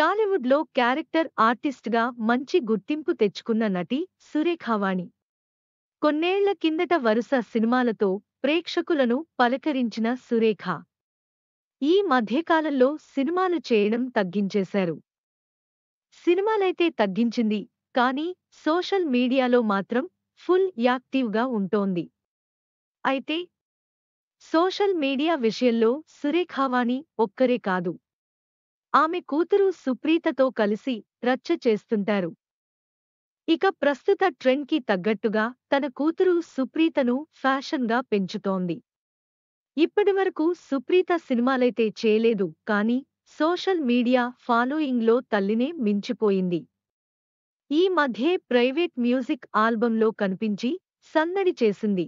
టాలీవుడ్లో క్యారెక్టర్ ఆర్టిస్ట్గా మంచి గుర్తింపు తెచ్చుకున్న నటి సురేఖావాణి కొన్నేళ్ల కిందట వరుస సినిమాలతో ప్రేక్షకులను పలకరించిన సురేఖ ఈ మధ్యకాలంలో సినిమాలు చేయడం తగ్గించేశారు సినిమాలైతే తగ్గించింది కానీ సోషల్ మీడియాలో మాత్రం ఫుల్ యాక్టివ్గా ఉంటోంది అయితే సోషల్ మీడియా విషయంలో సురేఖావాణి ఒక్కరే కాదు ఆమె కూతురు సుప్రీతతో కలిసి రచ్చ చేస్తుంటారు ఇక ప్రస్తుత ట్రెండ్కి తగ్గట్టుగా తన కూతురు సుప్రీతను ఫ్యాషన్గా పెంచుతోంది ఇప్పటివరకు సుప్రీత సినిమాలైతే చేయలేదు కాని సోషల్ మీడియా ఫాలోయింగ్లో తల్లినే మించిపోయింది ఈ మధ్యే ప్రైవేట్ మ్యూజిక్ ఆల్బంలో కనిపించి సందడి చేసింది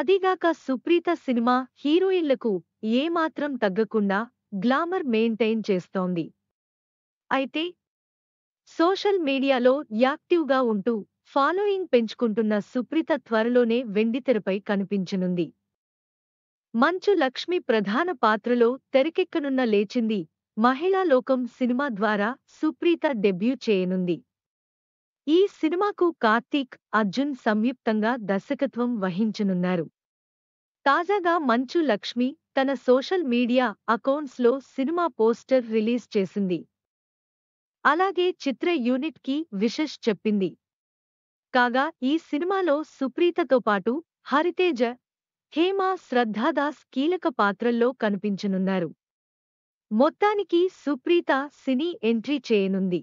అదిగాక సుప్రీత సినిమా హీరోయిన్లకు ఏమాత్రం తగ్గకుండా గ్లామర్ మెయింటైన్ చేస్తోంది అయితే సోషల్ మీడియాలో యాక్టివ్గా ఉంటూ ఫాలోయింగ్ పెంచుకుంటున్న సుప్రీత త్వరలోనే వెండితెరపై కనిపించనుంది మంచు లక్ష్మి ప్రధాన పాత్రలో తెరకెక్కనున్న లేచింది మహిళా లోకం సినిమా ద్వారా సుప్రీత డెబ్యూ చేయనుంది ఈ సినిమాకు కార్తీక్ అర్జున్ సంయుక్తంగా దర్శకత్వం వహించనున్నారు తాజాగా మంచు లక్ష్మి తన సోషల్ మీడియా అకౌంట్స్లో సినిమా పోస్టర్ రిలీజ్ చేసింది అలాగే చిత్ర యూనిట్కి విషెస్ చెప్పింది కాగా ఈ సినిమాలో సుప్రీతతో పాటు హరితేజ హేమ శ్రద్ధాదాస్ కీలక పాత్రల్లో కనిపించనున్నారు మొత్తానికి సుప్రీత సినీ ఎంట్రీ చేయనుంది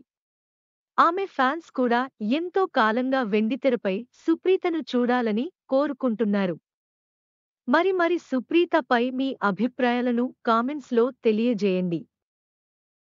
ఆమె ఫ్యాన్స్ కూడా ఎంతో కాలంగా వెండితెరపై సుప్రీతను చూడాలని కోరుకుంటున్నారు మరి మరి సుప్రీతపై మీ అభిప్రాయాలను కామెంట్స్లో తెలియజేయండి